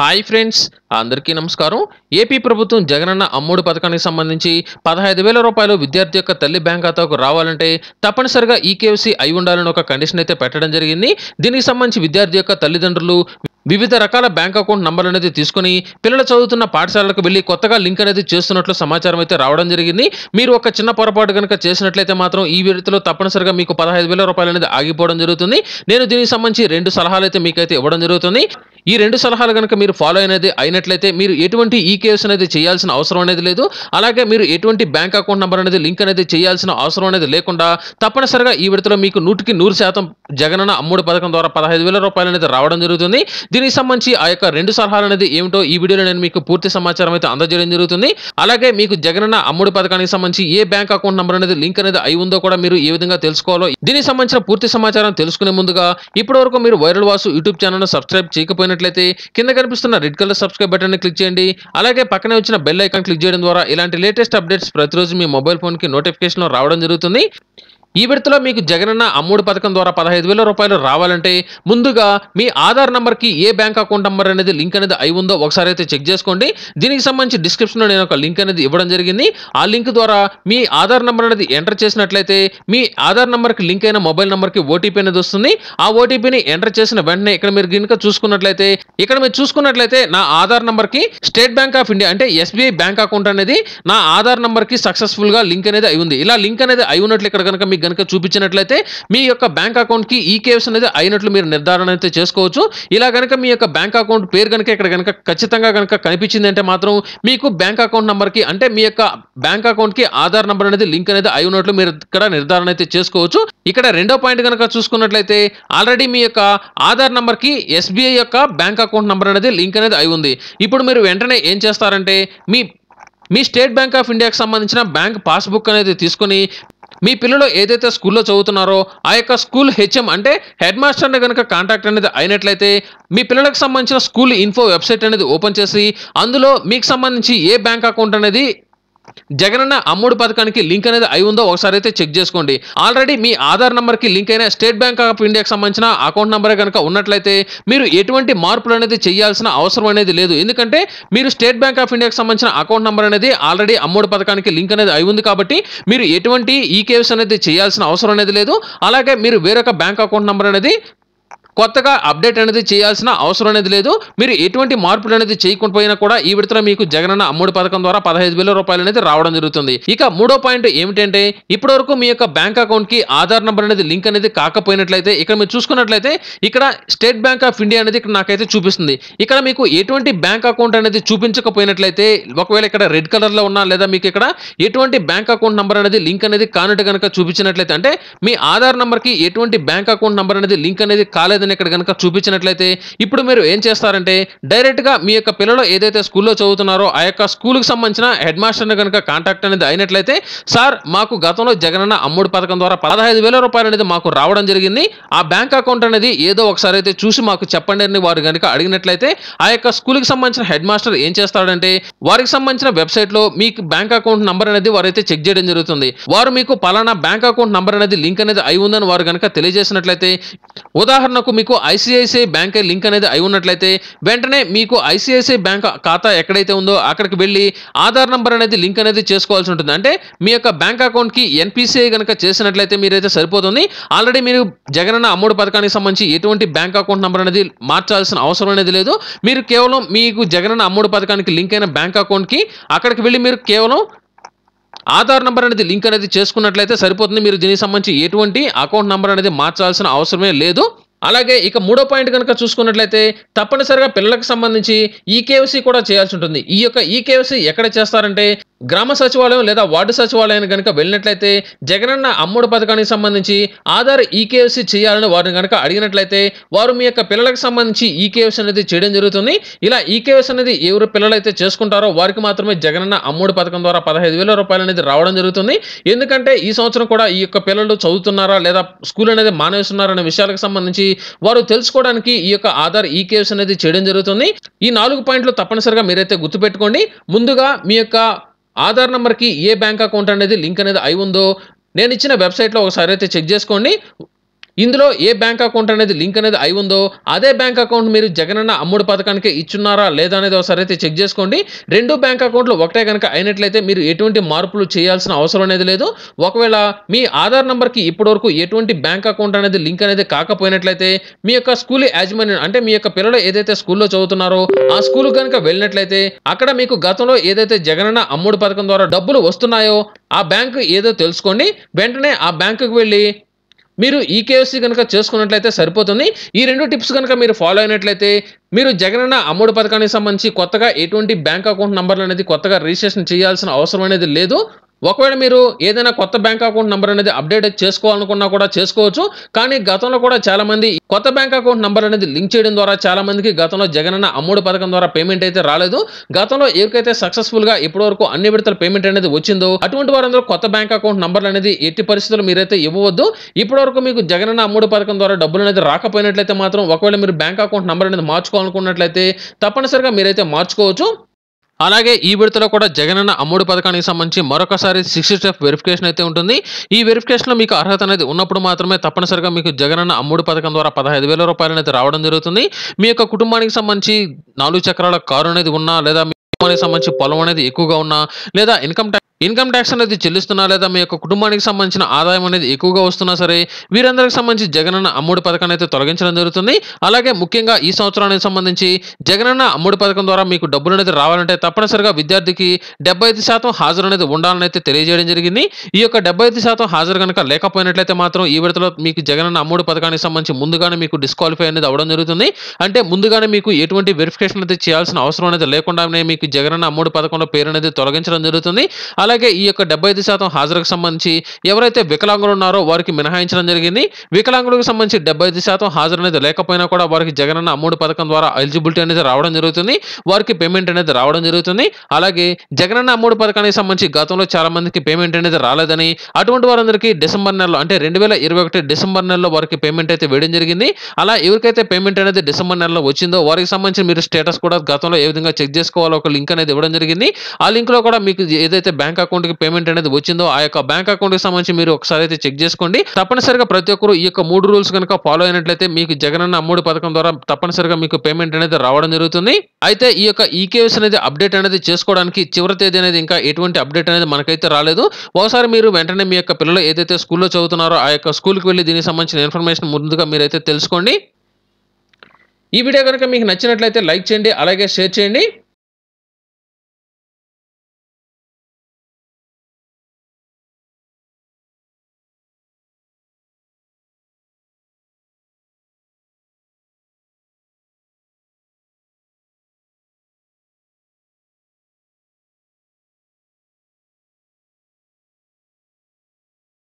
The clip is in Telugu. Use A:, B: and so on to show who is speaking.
A: హాయ్ ఫ్రెండ్స్ అందరికీ నమస్కారం ఏపీ ప్రభుత్వం జగనన్న అమ్ముడు పథకానికి సంబంధించి పదహైదు వేల రూపాయలు విద్యార్థి యొక్క తల్లి బ్యాంక్ ఖాతాకు రావాలంటే తప్పనిసరిగా ఈకేఎఫ్సీ అయి ఉండాలని ఒక కండిషన్ అయితే పెట్టడం జరిగింది దీనికి సంబంధించి విద్యార్థి యొక్క తల్లిదండ్రులు వివిధ రకాల బ్యాంక్ అకౌంట్ నంబర్లు అనేది తీసుకుని పిల్లలు చదువుతున్న పాఠశాలకు వెళ్ళి కొత్తగా లింక్ అనేది చేస్తున్నట్లు సమాచారం అయితే రావడం జరిగింది మీరు ఒక చిన్న పొరపాటు కనుక చేసినట్లయితే మాత్రం ఈ విడతలో తప్పనిసరిగా మీకు పదహైదు వేల రూపాయలు అనేది ఆగిపోవడం జరుగుతుంది నేను దీనికి సంబంధించి రెండు సలహాలు అయితే మీకైతే ఇవ్వడం జరుగుతుంది ఈ రెండు సలహాలు కనుక మీరు ఫాలో అనేది అయినట్లయితే మీరు ఎటువంటి ఈకేఎస్ అనేది చేయాల్సిన అవసరం అనేది లేదు అలాగే మీరు ఎటువంటి బ్యాంక్ అకౌంట్ నెంబర్ అనేది లింక్ అనేది చేయాల్సిన అవసరం అనేది లేకుండా తప్పనిసరిగా ఈ విడతలో మీకు నూటికి నూరు శాతం జగనన్న అమ్ముడు పథకం ద్వారా పదహైదు వేల రూపాయలు అనేది రావడం జరుగుతుంది దీనికి సంబంధించి ఆ యొక్క రెండు సలహాలు అనేది ఏమిటో ఈ వీడియోలో నేను మీకు పూర్తి సమాచారం అయితే అందజేయడం జరుగుతుంది అలాగే మీకు జగనన్న అమ్ముడు పథకానికి సంబంధించి ఏ బ్యాంక్ అకౌంట్ నెంబర్ అనేది లింక్ అనేది అయి ఉందో కూడా మీరు ఏ విధంగా తెలుసుకోవాలో దీనికి సంబంధించిన పూర్తి సమాచారం తెలుసుకునే ముందుగా ఇప్పటివరకు మీరు viral Vasu YouTube channel subscribe చేయకపోయిన నచ్చినట్లయితే కింద కనిపిస్తున్న రెడ్ కలర్ సబ్స్క్రైబ్ బటన్ని క్లిక్ చేయండి అలాగే పక్కనే వచ్చిన బెల్ ఐకాన్ క్లిక్ చేయడం ద్వారా ఇలాంటి లేటెస్ట్ అప్డేట్స్ ప్రతిరోజు మీ మొబైల్ ఫోన్కి నోటిఫికేషన్ రావడం జరుగుతుంది ఈ విడతలో మీకు జగనన్న అమ్ముడు పథకం ద్వారా పదహైదు వేల రూపాయలు రావాలంటే ముందుగా మీ ఆధార్ నంబర్కి ఏ బ్యాంక్ అకౌంట్ నంబర్ అనేది లింక్ అనేది అయి ఉందో ఒకసారి అయితే చెక్ చేసుకోండి దీనికి సంబంధించి డిస్క్రిప్షన్లో నేను ఒక లింక్ అనేది ఇవ్వడం జరిగింది ఆ లింక్ ద్వారా మీ ఆధార్ నంబర్ అనేది ఎంటర్ చేసినట్లయితే మీ ఆధార్ నంబర్కి లింక్ అయిన మొబైల్ నంబర్కి ఓటీపీ అనేది వస్తుంది ఆ ఓటీపీని ఎంటర్ చేసిన వెంటనే ఇక్కడ మీరు కనుక చూసుకున్నట్లయితే ఇక్కడ మీరు చూసుకున్నట్లయితే నా ఆధార్ నంబర్కి స్టేట్ బ్యాంక్ ఆఫ్ ఇండియా అంటే ఎస్బీఐ బ్యాంక్ అకౌంట్ అనేది నా ఆధార్ నంబర్కి సక్సెస్ఫుల్గా లింక్ అనేది అయి ఉంది ఇలా లింక్ అనేది అయి ఉన్నట్లు ఇక్కడ కనుక మీకు కనుక చూపించినట్లయితే మీ యొక్క బ్యాంక్ అకౌంట్ కి ఈ ఈకేఎస్ అనేది అయినట్లు మీరు నిర్ధారణ అయితే చేసుకోవచ్చు ఇలా కనుక మీ యొక్క బ్యాంక్ అకౌంట్ పేరు కనుక ఇక్కడ కనుక ఖచ్చితంగా కనుక కనిపించింది అంటే మాత్రం మీకు బ్యాంక్ అకౌంట్ కి అంటే మీ యొక్క బ్యాంక్ అకౌంట్ కి ఆధార్ నెంబర్ అనేది లింక్ అనేది అయి ఉన్నట్లు మీరు ఇక్కడ నిర్ధారణ అయితే చేసుకోవచ్చు ఇక్కడ రెండో పాయింట్ కనుక చూసుకున్నట్లయితే ఆల్రెడీ మీ యొక్క ఆధార్ కి ఎస్బీఐ యొక్క బ్యాంక్ అకౌంట్ నెంబర్ అనేది లింక్ అనేది అయి ఉంది ఇప్పుడు మీరు వెంటనే ఏం చేస్తారంటే మీ మీ స్టేట్ బ్యాంక్ ఆఫ్ ఇండియాకి సంబంధించిన బ్యాంక్ పాస్బుక్ అనేది తీసుకుని మీ పిల్లలు ఏదైతే స్కూల్లో చదువుతున్నారో ఆ యొక్క స్కూల్ హెచ్ఎం అంటే హెడ్ మాస్టర్ని కనుక కాంటాక్ట్ అనేది అయినట్లయితే మీ పిల్లలకు సంబంధించిన స్కూల్ ఇన్ఫో వెబ్సైట్ అనేది ఓపెన్ చేసి అందులో మీకు సంబంధించి ఏ బ్యాంక్ అకౌంట్ అనేది జగనన్న అమ్ముడు పథకానికి లింక్ అనేది అయి ఉందో ఒకసారి అయితే చెక్ చేసుకోండి ఆల్రెడీ మీ ఆధార్ కి లింక్ అయిన స్టేట్ బ్యాంక్ ఆఫ్ ఇండియాకి సంబంధించిన అకౌంట్ నెంబర్ కనుక ఉన్నట్లయితే మీరు ఎటువంటి మార్పులు అనేది చేయాల్సిన అవసరం అనేది లేదు ఎందుకంటే మీరు స్టేట్ బ్యాంక్ ఆఫ్ ఇండియాకి సంబంధించిన అకౌంట్ నెంబర్ అనేది ఆల్రెడీ అమ్ముడు పథకానికి లింక్ అనేది అయి ఉంది కాబట్టి మీరు ఎటువంటి ఈకేఎస్ అనేది చేయాల్సిన అవసరం అనేది లేదు అలాగే మీరు వేరొక బ్యాంక్ అకౌంట్ నెంబర్ అనేది కొత్తగా అప్డేట్ అనేది చేయాల్సిన అవసరం అనేది లేదు మీరు ఎటువంటి మార్పులు అనేది చేయకుండా కూడా ఈ విడతలో మీకు జగనన్న అమ్ముడు పథకం ద్వారా పదహైదు వేల రూపాయలు అనేది రావడం జరుగుతుంది ఇక మూడో పాయింట్ ఏమిటంటే ఇప్పటివరకు మీ యొక్క బ్యాంక్ అకౌంట్ కి ఆధార్ నెంబర్ అనేది లింక్ అనేది కాకపోయినట్లయితే ఇక్కడ మీరు చూసుకున్నట్లయితే ఇక్కడ స్టేట్ బ్యాంక్ ఆఫ్ ఇండియా అనేది ఇక్కడ నాకైతే చూపిస్తుంది ఇక్కడ మీకు ఎటువంటి బ్యాంక్ అకౌంట్ అనేది చూపించకపోయినట్లయితే ఒకవేళ ఇక్కడ రెడ్ కలర్లో ఉన్నా లేదా మీకు ఇక్కడ ఎటువంటి బ్యాంక్ అకౌంట్ నెంబర్ అనేది లింక్ అనేది కానట్టు కనుక చూపించినట్లయితే అంటే మీ ఆధార్ నెంబర్కి ఎటువంటి బ్యాంక్ అకౌంట్ నెంబర్ అనేది లింక్ అనేది కాలేదు అనేది ఇక్కడ కనుక చూపించినట్లయితే ఇప్పుడు మీరు ఏం చేస్తారంటే డైరెక్ట్గా మీ యొక్క పిల్లలు ఏదైతే స్కూల్లో చదువుతున్నారో ఆ యొక్క స్కూల్కి సంబంధించిన హెడ్ మాస్టర్ని కనుక కాంటాక్ట్ అనేది అయినట్లయితే సార్ మాకు గతంలో జగనన్న అమ్ముడు పథకం ద్వారా పదహైదు వేల రూపాయలు అనేది మాకు రావడం జరిగింది ఆ బ్యాంక్ అకౌంట్ అనేది ఏదో ఒకసారి అయితే చూసి మాకు చెప్పండి అని వారు కనుక అడిగినట్లయితే ఆ యొక్క స్కూల్కి సంబంధించిన హెడ్ మాస్టర్ ఏం చేస్తాడంటే వారికి సంబంధించిన వెబ్సైట్లో మీకు బ్యాంక్ అకౌంట్ నంబర్ అనేది వారు అయితే చెక్ చేయడం జరుగుతుంది వారు మీకు పలానా బ్యాంక్ అకౌంట్ నంబర్ అనేది లింక్ అనేది అయి ఉందని వారు కనుక తెలియజేసినట్లయితే ఉదాహరణకు మీకు ఐసిఐసిఐ బ్యాంక్ లింక్ అనేది అయి ఉన్నట్లయితే వెంటనే మీకు ఐసిఐసిఐ బ్యాంక్ ఖాతా ఎక్కడైతే ఉందో అక్కడికి వెళ్ళి ఆధార్ నెంబర్ అనేది లింక్ అనేది చేసుకోవాల్సి ఉంటుంది అంటే మీ యొక్క బ్యాంక్ అకౌంట్కి ఎన్పిసిఐ కనుక చేసినట్లయితే మీరైతే సరిపోతుంది ఆల్రెడీ మీరు జగనన్న అమ్ముడు పథకానికి సంబంధించి ఎటువంటి బ్యాంక్ అకౌంట్ నెంబర్ అనేది మార్చాల్సిన అవసరం అనేది లేదు మీరు కేవలం మీకు జగనన్న అమ్ముడు పథకానికి లింక్ అయిన బ్యాంక్ అకౌంట్కి అక్కడికి వెళ్ళి మీరు కేవలం ఆధార్ నెంబర్ అనేది లింక్ అనేది చేసుకున్నట్లయితే సరిపోతుంది మీరు దీనికి సంబంధించి ఎటువంటి అకౌంట్ నెంబర్ అనేది మార్చాల్సిన అవసరమే లేదు అలాగే ఇక మూడో పాయింట్ కనుక చూసుకున్నట్లయితే తప్పనిసరిగా పిల్లలకు సంబంధించి ఈ కేవసీ కూడా చేయాల్సి ఉంటుంది ఈ యొక్క ఈ కేవసీ ఎక్కడ చేస్తారంటే గ్రామ సచివాలయం లేదా వార్డు సచివాలయానికి కనుక వెళ్ళినట్లయితే జగనన్న అమ్ముడు పథకానికి సంబంధించి ఆధార్ ఈకేఎఫ్సి చేయాలని వారిని కనుక అడిగినట్లయితే వారు మీ యొక్క పిల్లలకు సంబంధించి ఈకేఎఫ్సి అనేది చేయడం జరుగుతుంది ఇలా ఈకేఎఫ్సి అనేది ఎవరు పిల్లలైతే చేసుకుంటారో వారికి మాత్రమే జగనన్న అమ్ముడు పథకం ద్వారా పదహైదు వేల రూపాయలు అనేది రావడం జరుగుతుంది ఎందుకంటే ఈ సంవత్సరం కూడా ఈ యొక్క పిల్లలు చదువుతున్నారా లేదా స్కూల్ అనేది మానేస్తున్నారా అనే విషయాలకు సంబంధించి వారు తెలుసుకోవడానికి ఈ యొక్క ఆధార్ ఈకేఎఫ్సి అనేది చేయడం జరుగుతుంది ఈ నాలుగు పాయింట్లు తప్పనిసరిగా మీరైతే గుర్తుపెట్టుకోండి ముందుగా మీ యొక్క ఆధార్ నెంబర్కి ఏ బ్యాంక్ అకౌంట్ అనేది లింక్ అనేది అయి ఉందో నేను ఇచ్చిన వెబ్సైట్లో ఒకసారి అయితే చెక్ చేసుకోండి ఇందులో ఏ బ్యాంక్ అకౌంట్ అనేది లింక్ అనేది అయి ఉందో అదే బ్యాంక్ అకౌంట్ మీరు జగనన్న అమ్ముడు పథకానికి ఇచ్చున్నారా లేదా అనేది ఒకసారి అయితే చెక్ చేసుకోండి రెండు బ్యాంక్ అకౌంట్లు ఒకటే కనుక అయినట్లయితే మీరు ఎటువంటి మార్పులు చేయాల్సిన అవసరం అనేది లేదు ఒకవేళ మీ ఆధార్ నంబర్కి ఇప్పటివరకు ఎటువంటి బ్యాంక్ అకౌంట్ అనేది లింక్ అనేది కాకపోయినట్లయితే మీ యొక్క స్కూల్ యాజమాన్యం అంటే మీ యొక్క పిల్లలు ఏదైతే స్కూల్లో చదువుతున్నారో ఆ స్కూల్ కనుక వెళ్ళినట్లయితే అక్కడ మీకు గతంలో ఏదైతే జగనన్న అమ్ముడు పథకం ద్వారా డబ్బులు వస్తున్నాయో ఆ బ్యాంకు ఏదో తెలుసుకోండి వెంటనే ఆ బ్యాంకుకు వెళ్ళి మీరు ఈ కేఎస్సీ కనుక చేసుకున్నట్లయితే సరిపోతుంది ఈ రెండు టిప్స్ కనుక మీరు ఫాలో అయినట్లయితే మీరు జగనన్న అమ్ముడు పథకానికి సంబంధించి కొత్తగా ఎటువంటి బ్యాంక్ అకౌంట్ నంబర్లు అనేది కొత్తగా రిజిస్ట్రేషన్ చేయాల్సిన అవసరం అనేది లేదు ఒకవేళ మీరు ఏదైనా కొత్త బ్యాంక్ అకౌంట్ నెంబర్ అనేది అప్డేట్ చేసుకోవాలనుకున్నా కూడా చేసుకోవచ్చు కానీ గతంలో కూడా చాలామంది కొత్త బ్యాంక్ అకౌంట్ నెంబర్ అనేది లింక్ చేయడం ద్వారా చాలామందికి గతంలో జగనన్న అమ్ముడు పథకం ద్వారా పేమెంట్ అయితే రాలేదు గతంలో ఎవరికైతే సక్సెస్ఫుల్గా ఇప్పటివరకు అన్ని విడతల పేమెంట్ అనేది వచ్చిందో అటువంటి వారందరూ కొత్త బ్యాంక్ అకౌంట్ నెంబర్లు అనేది ఎట్టి పరిస్థితులు మీరైతే ఇవ్వవద్దు ఇప్పటివరకు మీకు జగనన్న అమ్ముడు పథకం ద్వారా డబ్బులు అనేది రాకపోయినట్లయితే మాత్రం ఒకవేళ మీరు బ్యాంక్ అకౌంట్ నెంబర్ అనేది మార్చుకోవాలనుకున్నట్లయితే తప్పనిసరిగా మీరైతే మార్చుకోవచ్చు అలాగే ఈ విడతలో కూడా జగనన్న అమ్ముడు పథకానికి సంబంధించి మరొకసారి సిక్స్ స్టెప్ వెరిఫికేషన్ అయితే ఉంటుంది ఈ వెరిఫికేషన్లో మీకు అర్హత అనేది ఉన్నప్పుడు మాత్రమే తప్పనిసరిగా మీకు జగనన్న అమ్ముడు పథకం ద్వారా పదహైదు వేల రూపాయలు అనేది రావడం జరుగుతుంది మీ యొక్క కుటుంబానికి సంబంధించి నాలుగు చక్రాల కారు అనేది ఉన్నా లేదా మీ సంబంధించి పొలం అనేది ఎక్కువగా ఉన్నా లేదా ఇన్కమ్ ట్యాక్స్ ఇన్కమ్ ట్యాక్స్ అనేది చెల్లిస్తున్నా లేదా మీ యొక్క కుటుంబానికి సంబంధించిన ఆదాయం అనేది ఎక్కువగా వస్తున్నా సరే వీరందరికి సంబంధించి జగనన్న అమ్ముడు పథకాన్ని అయితే తొలగించడం జరుగుతుంది అలాగే ముఖ్యంగా ఈ సంవత్సరానికి సంబంధించి జగనన్న అమ్ముడు పథకం ద్వారా మీకు డబ్బులు అనేది రావాలంటే తప్పనిసరిగా విద్యార్థికి డెబ్బై ఐదు శాతం హాజరు అనేది ఉండాలని అయితే తెలియజేయడం జరిగింది ఈ యొక్క డెబ్బై ఐదు శాతం హాజరు కనుక లేకపోయినట్లయితే మాత్రం ఈ విడతలో మీకు జగనన్న అమ్ముడు పథకానికి సంబంధించి ముందుగానే మీకు డిస్క్వాలిఫై అనేది అవ్వడం జరుగుతుంది అంటే ముందుగానే మీకు ఎటువంటి వెరిఫికేషన్ అయితే చేయాల్సిన అవసరం అనేది లేకుండానే మీకు జగనన్న అమ్ముడు పథకంలో పేరు అనేది తొలగించడం జరుగుతుంది అలాగే ఈ యొక్క డెబ్బై ఐదు శాతం హాజరుకు సంబంధించి ఎవరైతే వికలాంగులు ఉన్నారో వారికి మినహాయించడం జరిగింది వికలాంగులకు సంబంధించి డెబ్బై ఐదు శాతం హాజరు అనేది లేకపోయినా కూడా వారికి జగనన్న అమ్మఒడి పథకం ద్వారా ఎలిజిబిలిటీ అనేది రావడం జరుగుతుంది వారికి పేమెంట్ అనేది రావడం జరుగుతుంది అలాగే జగనన్న అమ్మఒడి పథకానికి సంబంధించి గతంలో చాలా మందికి పేమెంట్ అనేది రాలేదని అటువంటి వారందరికీ డిసెంబర్ నెలలో అంటే రెండు వేల ఇరవై ఒకటి డిసెంబర్ నెలలో వారికి పేమెంట్ అయితే వేయడం జరిగింది అలా ఎవరికైతే పేమెంట్ అనేది డిసెంబర్ నెలలో వచ్చిందో వారికి సంబంధించి మీరు స్టేటస్ కూడా గతంలో ఏ విధంగా చెక్ చేసుకోవాలో ఒక లింక్ అనేది ఇవ్వడం జరిగింది ఆ లింక్లో కూడా మీకు ఏదైతే బ్యాంక్ బ్యాంక్ అకౌంట్ కి పేమెంట్ అనేది వచ్చిందో ఆ యొక్క బ్యాంక్ అకౌంట్ కి సంబంధించి మీరు ఒకసారి అయితే చెక్ చేసుకోండి తప్పనిసరిగా ప్రతి ఒక్కరు ఈ యొక్క మూడు రూల్స్ కనుక ఫాలో అయినట్లయితే మీకు జగనన్న అమ్ముడు పథకం ద్వారా తప్పనిసరిగా మీకు పేమెంట్ అనేది రావడం జరుగుతుంది అయితే ఈ యొక్క ఈకేఎస్ అనేది అప్డేట్ అనేది చేసుకోవడానికి చివరి తేదీ అనేది ఇంకా ఎటువంటి అప్డేట్ అనేది మనకైతే రాలేదు ఒకసారి మీరు వెంటనే మీ యొక్క పిల్లలు ఏదైతే స్కూల్లో చదువుతున్నారో ఆ యొక్క స్కూల్కి వెళ్ళి దీనికి సంబంధించిన ఇన్ఫర్మేషన్ ముందుగా మీరైతే తెలుసుకోండి ఈ వీడియో కనుక మీకు నచ్చినట్లయితే లైక్ చేయండి అలాగే షేర్ చేయండి